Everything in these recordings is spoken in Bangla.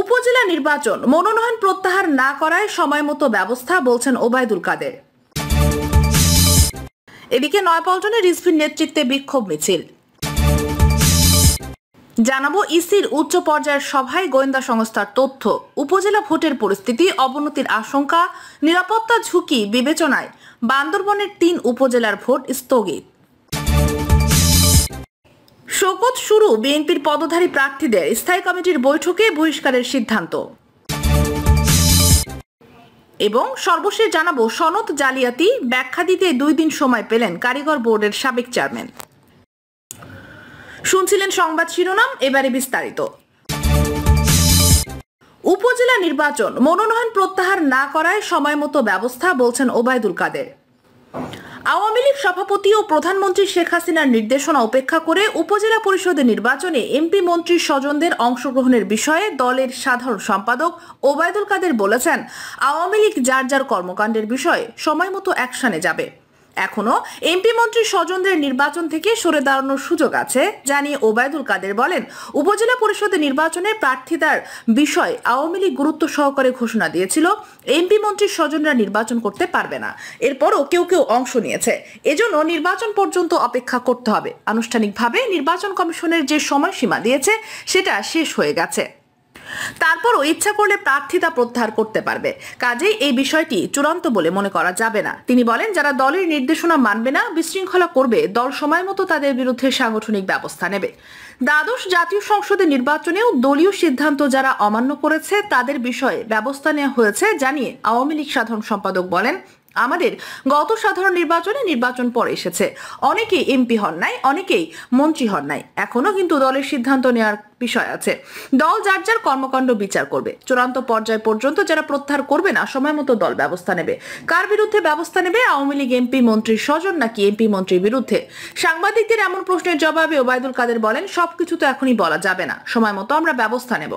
উপজেলা নির্বাচন মনোনয়ন প্রত্যাহার না করায় সময়মতো ব্যবস্থা বলছেন ওবায়দুল কাদের এদিকে নয়পল্টনে রিসফির নেতৃত্বে বিক্ষোভ মিছিল জানাবো ইসির উচ্চ পর্যায়ের সভায় গোয়েন্দা সংস্থার তথ্য উপজেলা ভোটের পরিস্থিতি অবনতির আশঙ্কা নিরাপত্তা ঝুঁকি বিবেচনায় বান্দরবনের তিন উপজেলার ভোট স্থগিত শোকত শুরু বিএনপির পদধারী প্রার্থীদের স্থায়ী কমিটির বৈঠকে বহিষ্কারের সিদ্ধান্ত এবং সর্বশেষ জানাবো সনদ জালিয়াতি ব্যাখ্যা দিতে দুই দিন সময় পেলেন কারিগর বোর্ডের সাবেক চেয়ারম্যান শুনছিলেন সংবাদ শিরোনাম এবারে বিস্তারিত উপজেলা নির্বাচন মনোনয়ন প্রত্যাহার না করায় সময় মতো ব্যবস্থা বলছেন ওবায়দুল কাদের আওয়ামী লীগ সভাপতি ও প্রধানমন্ত্রী শেখ হাসিনার নির্দেশনা উপেক্ষা করে উপজেলা পরিষদের নির্বাচনে এমপি মন্ত্রীর স্বজনদের অংশগ্রহণের বিষয়ে দলের সাধারণ সম্পাদক ওবায়দুল কাদের বলেছেন আওয়ামী লীগ যার যার কর্মকাণ্ডের বিষয়ে সময় মতো অ্যাকশনে যাবে এখনো এমপি মন্ত্রী স্বজনদের নির্বাচন থেকে সরে দাঁড়ানোর সুযোগ আছে জানিয়ে ওবায়দুল কাদের বলেন উপজেলা পরিষদের নির্বাচনে প্রার্থিতার বিষয় আওয়ামী লীগ গুরুত্ব সহকারে ঘোষণা দিয়েছিল এমপি মন্ত্রীর স্বজনরা নির্বাচন করতে পারবে না এরপরও কেউ কেউ অংশ নিয়েছে এজন্য নির্বাচন পর্যন্ত অপেক্ষা করতে হবে আনুষ্ঠানিকভাবে নির্বাচন কমিশনের যে সময়সীমা দিয়েছে সেটা শেষ হয়ে গেছে তারপরও ইচ্ছা করলে প্রার্থিতা প্রত্যাহার করতে পারবে কাজেই এই বিষয়টি চূড়ান্ত বলে মনে করা যাবে না তিনি বলেন যারা দলের নির্দেশনা মানবে না বিশৃঙ্খলা করবে দল সময় মতো তাদের বিরুদ্ধে সাংগঠনিক ব্যবস্থা নেবে দ্বাদশ জাতীয় সংসদের নির্বাচনেও দলীয় সিদ্ধান্ত যারা অমান্য করেছে তাদের বিষয়ে ব্যবস্থা নেওয়া হয়েছে জানিয়ে আওয়ামী লীগ সাধারণ সম্পাদক বলেন আমাদের গত সাধারণ নির্বাচনে নির্বাচন পরে এসেছে অনেকেই এমপি হন নাই অনেকেই মন্ত্রী হন নাই এখনো কিন্তু দলের সিদ্ধান্ত নেওয়ার বিষয় আছে দল যার যার কর্মকাণ্ড বিচার করবে চূড়ান্ত পর্যায় পর্যন্ত যারা প্রত্যাহার করবে না সময় মতো দল ব্যবস্থা নেবে কার বিরুদ্ধে ব্যবস্থা নেবে আওয়ামী লীগ এমপি মন্ত্রীর স্বজন নাকি এমপি মন্ত্রীর বিরুদ্ধে সাংবাদিকদের এমন প্রশ্নের জবাবে ওবায়দুল কাদের বলেন সবকিছু তো এখনই বলা যাবে না সময় মতো আমরা ব্যবস্থা নেব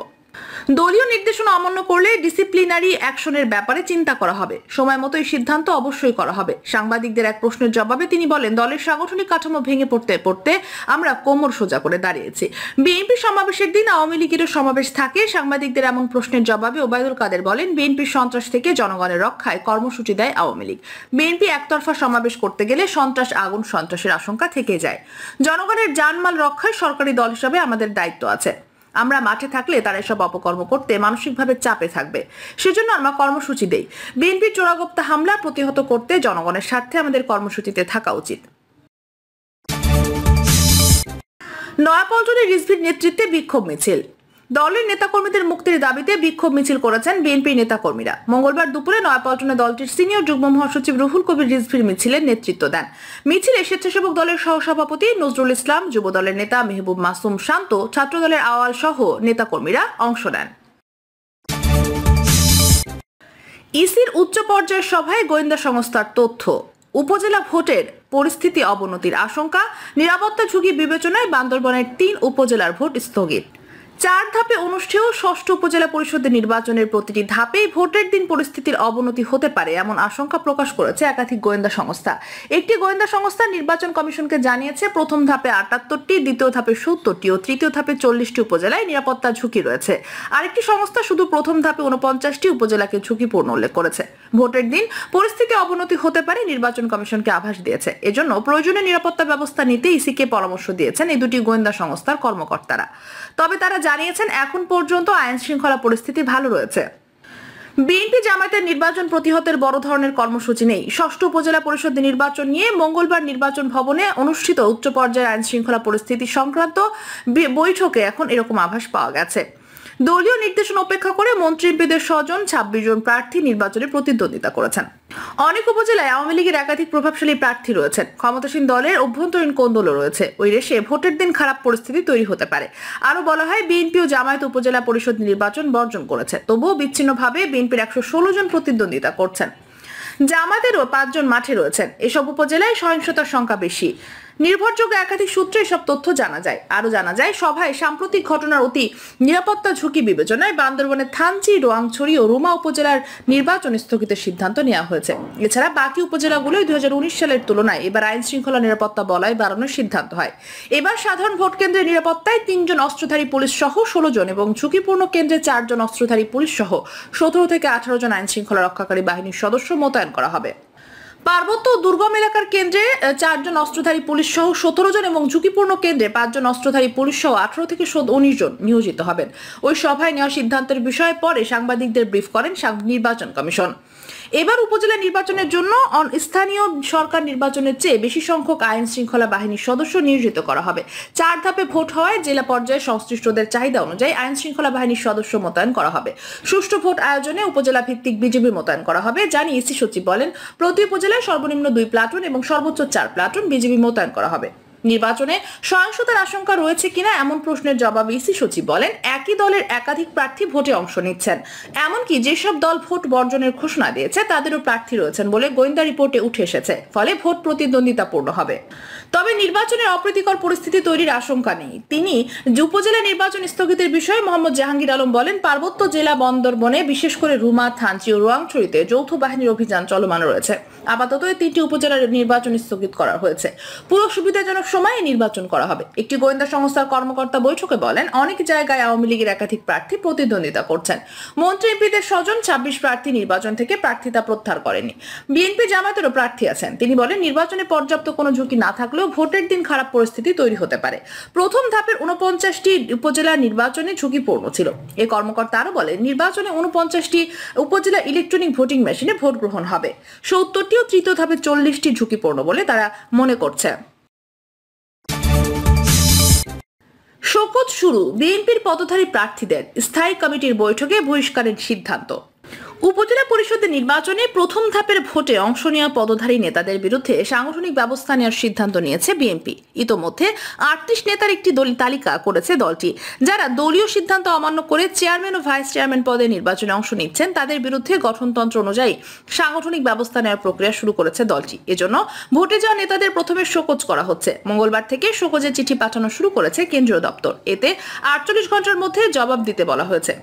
দলীয় নির্দেশনা অমান্য করলে ডিসিপ্লিনারি অ্যাকশনের ব্যাপারে চিন্তা করা হবে সময় মতো এই সিদ্ধান্ত অবশ্যই করা হবে সাংবাদিকদের এক প্রশ্নের জবাবে তিনি বলেন দলের সাংগঠনিক কাঠামো ভেঙে পড়তে পড়তে আমরা কোমর সোজা করে দাঁড়িয়েছি বিএনপি সমাবেশের দিন আওয়ামী লীগেরও সমাবেশ থাকে সাংবাদিকদের এমন প্রশ্নের জবাবে ওবায়দুল কাদের বলেন বিএনপি সন্ত্রাস থেকে জনগণের রক্ষায় কর্মসূচি দেয় আওয়ামী লীগ বিএনপি একতরফা সমাবেশ করতে গেলে সন্ত্রাস আগুন সন্ত্রাসের আশঙ্কা থেকে যায় জনগণের জানমাল রক্ষায় সরকারি দল হিসাবে আমাদের দায়িত্ব আছে আমরা মাঠে থাকলে তারা এসব অপকর্ম করতে মানসিকভাবে চাপে থাকবে সেজন্য আমরা কর্মসূচি দেই বিএনপির চোরাগোপ্তা হামলা প্রতিহত করতে জনগণের স্বার্থে আমাদের কর্মসূচিতে থাকা উচিত নয়াপল্টনে রিজভির নেতৃত্বে বিক্ষোভ মিছিল দলের নেতাকর্মীদের মুক্তির দাবিতে বিক্ষোভ মিছিল করেছেন বিএনপি নেতাকর্মীরা মঙ্গলবার দুপুরে নয়াপল্টনে দলটির সিনিয়র যুগ্ম মহাসচিব রুহুল কবির রিজভির মিছিলের নেতৃত্ব দেন মিছিলে স্বেচ্ছাসেবক দলের সহসভাপতি নজরুল ইসলাম যুব দলের নেতা মেহবুব মাসুম শান্ত ছাত্র দলের আওয়াল সহ নেতাকর্মীরা অংশ নেন ইসির উচ্চ পর্যায়ের সভায় গোয়েন্দা সংস্থার তথ্য উপজেলা ভোটের পরিস্থিতি অবনতির আশঙ্কা নিরাপত্তা ঝুঁকি বিবেচনায় বান্দরবনের তিন উপজেলার ভোট স্থগিত চার ধাপে অনুষ্ঠেয় ষষ্ঠ উপজেলা পরিষদের নির্বাচনের প্রতিটি ধাপেই ভোটের দিন পরিস্থিতির অবনতি হতে পারে এমন আশঙ্কা প্রকাশ করেছে একাধিক গোয়েন্দা সংস্থা একটি গোয়েন্দা সংস্থা নির্বাচন কমিশনকে জানিয়েছে প্রথম ধাপে আটাত্তরটি দ্বিতীয় ধাপে সত্তরটি ও তৃতীয় ধাপে চল্লিশটি উপজেলায় নিরাপত্তা ঝুঁকি রয়েছে আরেকটি সংস্থা শুধু প্রথম ধাপে উনপঞ্চাশটি উপজেলাকে ঝুঁকিপূর্ণ উল্লেখ করেছে ভোটের দিন পরিস্থিতি অবনতি হতে পারে নির্বাচন কমিশনকে আভাস দিয়েছে এজন্য প্রয়োজনীয় নিরাপত্তা ব্যবস্থা নিতে ইসিকে পরামর্শ দিয়েছেন এই দুটি গোয়েন্দা সংস্থার কর্মকর্তারা তবে তারা জানিয়েছেন এখন পর্যন্ত আইন শৃঙ্খলা পরিস্থিতি ভালো রয়েছে বিএনপি জামায়াতের নির্বাচন প্রতিহতের বড় ধরনের কর্মসূচি নেই ষষ্ঠ উপজেলা পরিষদ নির্বাচন নিয়ে মঙ্গলবার নির্বাচন ভবনে অনুষ্ঠিত উচ্চ পর্যায়ের আইন শৃঙ্খলা পরিস্থিতি সংক্রান্ত বৈঠকে এখন এরকম আভাস পাওয়া গেছে দলীয় নির্দেশনা উপেক্ষা করে মন্ত্রীদের স্বজন ছাব্বিশ জন প্রার্থী নির্বাচনে প্রতিদ্বন্দ্বিতা করেছেন অনেক উপজেলায় আওয়ামী লীগের একাধিক প্রভাবশালী প্রার্থী রয়েছেন ক্ষমতাসীন দলের অভ্যন্তরীণ কোন্দলও রয়েছে ওই রেশে ভোটের দিন খারাপ পরিস্থিতি তৈরি হতে পারে আরও বলা হয় বিএনপি ও জামায়াত উপজেলা পরিষদ নির্বাচন বর্জন করেছে তবুও বিচ্ছিন্নভাবে বিএনপির একশো জন প্রতিদ্বন্দ্বিতা করছেন জামাতেরও পাঁচজন মাঠে রয়েছেন এসব উপজেলায় সহিংসতার সংখ্যা বেশি নির্ভরযোগ্য একাধিক সূত্রে এসব তথ্য জানা যায় আরো জানা যায় সভায় সাম্প্রতিক ঘটনার অতি নিরাপত্তা ঝুঁকি বিবেচনায় বান্দরবনের থানচি রোয়াংছড়ি ও রুমা উপজেলার নির্বাচন স্থগিতের সিদ্ধান্ত নেওয়া হয়েছে এছাড়া বাকি হাজার উনিশ সালের তুলনায় এবার আইন শৃঙ্খলা নিরাপত্তা বলায় বাড়ানোর সিদ্ধান্ত হয় এবার সাধারণ ভোট কেন্দ্রের নিরাপত্তায় তিনজন অস্ত্রধারী পুলিশ সহ ষোলো জন এবং ঝুঁকিপূর্ণ কেন্দ্রে চারজন অস্ত্রধারী পুলিশ সহ সতেরো থেকে আঠারো জন আইন শৃঙ্খলা রক্ষাকারী বাহিনীর সদস্য মোতায়েন করা হবে পার্বত্য দুর্গম এলাকার কেন্দ্রে চারজন অস্ত্রধারী পুলিশ সহ সতেরো জন এবং ঝুঁকিপূর্ণ কেন্দ্রে পাঁচজন অস্ত্রধারী পুলিশ সহ আঠারো থেকে উনিশ জন নিয়োজিত হবেন ওই সভায় নেওয়া সিদ্ধান্তের বিষয়ে পরে সাংবাদিকদের ব্রিফ করেন নির্বাচন কমিশন এবার উপজেলা নির্বাচনের জন্য স্থানীয় সরকার নির্বাচনের চেয়ে বেশি সংখ্যক আইন শৃঙ্খলা বাহিনীর সদস্য নিয়োজিত করা হবে চার ধাপে ভোট হওয়ায় জেলা পর্যায়ে সংশ্লিষ্টদের চাহিদা অনুযায়ী আইন শৃঙ্খলা বাহিনীর সদস্য মোতায়েন করা হবে সুষ্ঠু ভোট আয়োজনে উপজেলা ভিত্তিক বিজেপি মোতায়েন করা হবে জানি ইসি সচিব বলেন প্রতি উপজেলায় সর্বনিম্ন দুই প্লাটুন এবং সর্বোচ্চ চার প্লাটুন বিজেপি মোতায়েন করা হবে নির্বাচনে সহিংসতার আশঙ্কা রয়েছে কিনা এমন প্রশ্নের জবাবে ইসি সচিব বলেন একই দলের একাধিক প্রার্থী ভোটে অংশ নিচ্ছেন এমনকি যেসব দল ভোট বর্জনের ঘোষণা দিয়েছে তাদেরও প্রার্থী রয়েছেন বলে গোয়েন্দা রিপোর্টে উঠে এসেছে ফলে ভোট প্রতিদ্বন্দ্বিতাপূর্ণ হবে তবে নির্বাচনের অপ্রীতিকর পরিস্থিতি তৈরির আশঙ্কা নেই তিনি উপজেলা নির্বাচন স্থগিতের বিষয়ে মোহাম্মদ জাহাঙ্গীর আলম বলেন পার্বত্য জেলা বন্দরবনে বিশেষ করে রুমা থানচি ও রোয়াংছড়িতে যৌথ বাহিনীর অভিযান চলমান রয়েছে আপাতত এই তিনটি উপজেলার নির্বাচন স্থগিত করা হয়েছে পুরো সুবিধাজনক সময়ে নির্বাচন করা হবে একটি গোয়েন্দা সংস্থার কর্মকর্তা বৈঠকে বলেন অনেক জায়গায় আওয়ামী লীগের একাধিক প্রার্থী প্রতিদ্বন্দ্বিতা করছেন মন্ত্রী এমপিদের স্বজন ছাব্বিশ প্রার্থী নির্বাচন থেকে প্রার্থিতা প্রত্যাহার করেনি বিএনপি জামাতেরও প্রার্থী আছেন তিনি বলেন নির্বাচনে পর্যাপ্ত কোনো ঝুঁকি না থাকলেও ভোটের দিন খারাপ পরিস্থিতি তৈরি হতে পারে প্রথম ধাপের উনপঞ্চাশটি উপজেলা নির্বাচনে ঝুঁকিপূর্ণ ছিল এ কর্মকর্তা আরও বলেন নির্বাচনে উনপঞ্চাশটি উপজেলা ইলেকট্রনিক ভোটিং মেশিনে ভোট গ্রহণ হবে সত্তরটিও তৃতীয় ধাপে চল্লিশটি ঝুঁকিপূর্ণ বলে তারা মনে করছে শপথ শুরু বিএনপির পদধারী প্রার্থীদের স্থায়ী কমিটির বৈঠকে বহিষ্কারের সিদ্ধান্ত উপজেলা পরিষদের নির্বাচনে প্রথম ধাপের ভোটে অংশ নেওয়া পদধারী নেতাদের বিরুদ্ধে সাংগঠনিক ব্যবস্থা নেওয়ার সিদ্ধান্ত নিয়েছে বিএনপি ইতোমধ্যে আটত্রিশ নেতার একটি দল তালিকা করেছে দলটি যারা দলীয় সিদ্ধান্ত অমান্য করে চেয়ারম্যান ও ভাইস চেয়ারম্যান পদে নির্বাচনে অংশ নিচ্ছেন তাদের বিরুদ্ধে গঠনতন্ত্র অনুযায়ী সাংগঠনিক ব্যবস্থা নেওয়ার প্রক্রিয়া শুরু করেছে দলটি এজন্য ভোটে যাওয়া নেতাদের প্রথমে শোকজ করা হচ্ছে মঙ্গলবার থেকে শোকজের চিঠি পাঠানো শুরু করেছে কেন্দ্রীয় দপ্তর এতে আটচল্লিশ ঘন্টার মধ্যে জবাব দিতে বলা হয়েছে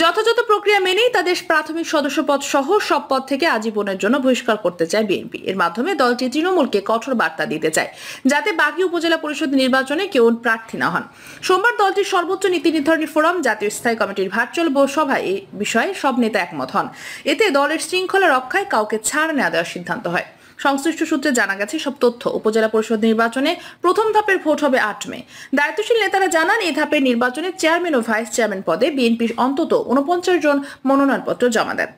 যথাযথ প্রক্রিয়া মেনেই তাদের প্রাথমিক সদস্যপদ সহ সব পদ থেকে আজীবনের জন্য বহিষ্কার করতে চায় বিএনপি এর মাধ্যমে দলটি তৃণমূলকে কঠোর বার্তা দিতে চায় যাতে বাকি উপজেলা পরিষদ নির্বাচনে কেউ প্রার্থী না হন সোমবার দলটির সর্বোচ্চ নীতি নির্ধারণী ফোরাম জাতীয় স্থায়ী কমিটির ভার্চুয়াল সভায় এই বিষয়ে সব নেতা একমত হন এতে দলের শৃঙ্খলা রক্ষায় কাউকে ছাড় না দেওয়ার সিদ্ধান্ত হয় সংশ্লিষ্ট সূত্রে জানা গেছে সব তথ্য উপজেলা পরিষদ নির্বাচনে প্রথম ধাপের ভোট হবে আট মে দায়িত্বশীল নেতারা জানান এই ধাপের নির্বাচনে চেয়ারম্যান ও ভাইস চেয়ারম্যান পদে বিএনপির অন্তত উনপঞ্চাশ জন মনোনয়নপত্র জমা দেন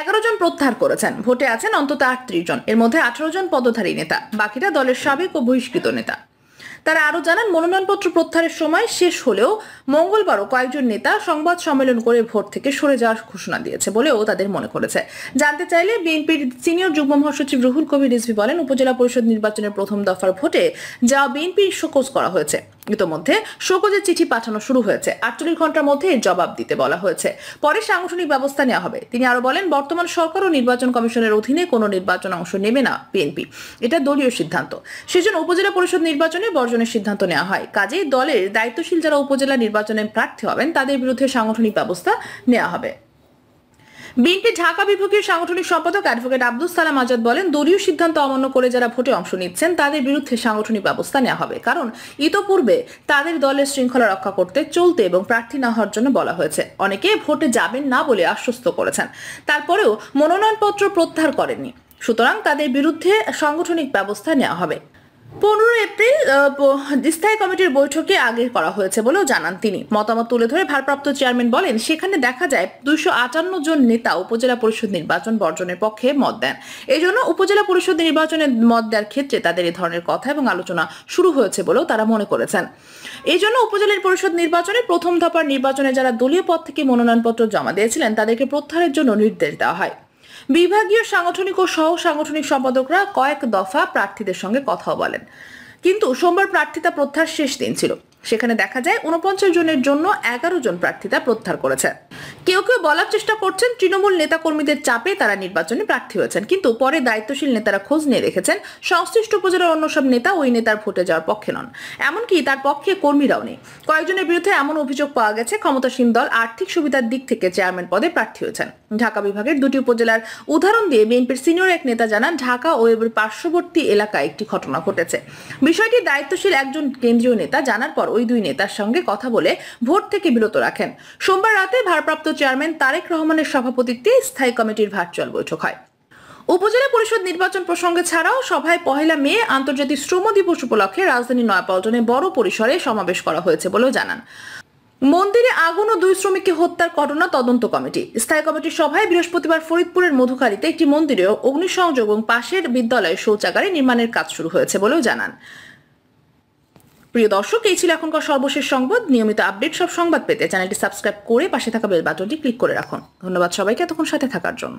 এগারো জন প্রত্যাহার করেছেন ভোটে আছেন অন্তত আটত্রিশ জন এর মধ্যে আঠারো জন পদধারী নেতা বাকিরা দলের সাবেক ও বহিষ্কৃত নেতা তারা আরও জানান মনোনয়নপত্র প্রত্যাহারের সময় শেষ হলেও মঙ্গলবারও কয়েকজন নেতা সংবাদ সম্মেলন করে ভোট থেকে সরে যাওয়ার ঘোষণা দিয়েছে বলেও তাদের মনে করেছে জানতে চাইলে বিএনপির সিনিয়র যুগ্ম মহাসচিব রুহুল কবির রিজভি বলেন উপজেলা পরিষদ নির্বাচনের প্রথম দফার ভোটে যা বিএনপির শোকজ করা হয়েছে ইতোমধ্যে শোকজের চিঠি পাঠানো শুরু হয়েছে আটচল্লিশ ঘন্টার মধ্যে এর জবাব দিতে বলা হয়েছে পরে সাংগঠনিক ব্যবস্থা নেওয়া হবে তিনি আরো বলেন বর্তমান সরকার ও নির্বাচন কমিশনের অধীনে কোনো নির্বাচন অংশ নেবে না বিএনপি এটা দলীয় সিদ্ধান্ত সেজন্য উপজেলা পরিষদ নির্বাচনে বর্জনের সিদ্ধান্ত নেওয়া হয় কাজেই দলের দায়িত্বশীল যারা উপজেলা নির্বাচনে প্রার্থী হবেন তাদের বিরুদ্ধে সাংগঠনিক ব্যবস্থা নেওয়া হবে বিএনপি ঢাকা বিভাগের সাংগঠনিক সম্পাদক অ্যাডভোকেট আব্দুল সালাম আজাদ বলেন দলীয় সিদ্ধান্ত অমান্য করে যারা ভোটে অংশ নিচ্ছেন তাদের বিরুদ্ধে সাংগঠনিক ব্যবস্থা নেওয়া হবে কারণ ইতোপূর্বে তাদের দলের শৃঙ্খলা রক্ষা করতে চলতে এবং প্রার্থী না হওয়ার জন্য বলা হয়েছে অনেকে ভোটে যাবেন না বলে আশ্বস্ত করেছেন তারপরেও মনোনয়নপত্র প্রত্যাহার করেননি সুতরাং তাদের বিরুদ্ধে সাংগঠনিক ব্যবস্থা নেওয়া হবে পনেরো এপ্রিল স্থায়ী কমিটির বৈঠকে আগে করা হয়েছে বলেও জানান তিনি মতামত তুলে ধরে ভারপ্রাপ্ত চেয়ারম্যান বলেন সেখানে দেখা যায় দুশো আটান্ন জন নেতা উপজেলা পরিষদ নির্বাচন বর্জনের পক্ষে মত দেন এই জন্য উপজেলা পরিষদ নির্বাচনের মত দেওয়ার ক্ষেত্রে তাদের এই ধরনের কথা এবং আলোচনা শুরু হয়েছে বলেও তারা মনে করেছেন এই জন্য উপজেলা পরিষদ নির্বাচনে প্রথম ধাপার নির্বাচনে যারা দলীয় পদ থেকে মনোনয়নপত্র জমা দিয়েছিলেন তাদেরকে প্রত্যাহারের জন্য নির্দেশ দেওয়া হয় বিভাগীয় সাংগঠনিক ও সহ সাংগঠনিক সম্পাদকরা কয়েক দফা প্রার্থীদের সঙ্গে কথাও বলেন কিন্তু সোমবার প্রার্থিতা প্রত্যাহার শেষ দিন ছিল সেখানে দেখা যায় উনপঞ্চাশ জনের জন্য এগারো জন প্রার্থীরা প্রত্যাহার করেছে কেউ কেউ বলার চেষ্টা করছেন তৃণমূল নেতাকর্মীদের চাপে তারা নির্বাচনে প্রার্থী হয়েছেন কিন্তু পরে দায়িত্বশীল নেতারা খোঁজ নিয়ে রেখেছেন সংশ্লিষ্ট উপজেলার অন্য সব নেতা ওই নেতার ভোটে যাওয়ার পক্ষে নন এমনকি তার পক্ষে কর্মীরাও নেই কয়েকজনের বিরুদ্ধে এমন অভিযোগ পাওয়া গেছে ক্ষমতাসীন দল আর্থিক সুবিধার দিক থেকে চেয়ারম্যান পদে প্রার্থী হয়েছেন ঢাকা বিভাগের দুটি উপজেলার উদাহরণ দিয়ে বিএনপির সিনিয়র এক নেতা জানান ঢাকা ও এবার পার্শ্ববর্তী এলাকায় একটি ঘটনা ঘটেছে বিষয়টি দায়িত্বশীল একজন কেন্দ্রীয় নেতা জানার পর ওই দুই নেতার সঙ্গে কথা বলে ভোট থেকে বিরত রাখেন সোমবার রাতে ভারপ্রাপ্ত চেয়ারম্যান তারেক রহমানের সভাপতিত্বে স্থায়ী কমিটির ভার্চুয়াল বৈঠক হয় উপজেলা পরিষদ নির্বাচন প্রসঙ্গে ছাড়াও সভায় পহেলা মে আন্তর্জাতিক শ্রম দিবস উপলক্ষে রাজধানী নয়াপল্টনে বড় পরিসরে সমাবেশ করা হয়েছে বলেও জানান মন্দিরে আগুন ও দুই শ্রমিককে হত্যার ঘটনা তদন্ত কমিটি স্থায়ী কমিটির সভায় বৃহস্পতিবার ফরিদপুরের মধুখালীতে একটি মন্দিরেও অগ্নিসংযোগ এবং পাশের বিদ্যালয়ে শৌচাগারে নির্মাণের কাজ শুরু হয়েছে বলেও জানান প্রিয় দর্শক এই ছিল এখনকার সর্বশেষ সংবাদ নিয়মিত আপডেট সব সংবাদ পেতে চ্যানেলটি সাবস্ক্রাইব করে পাশে থাকা বেল বাটনটি ক্লিক করে রাখুন ধন্যবাদ সবাইকে এতক্ষণ সাথে থাকার জন্য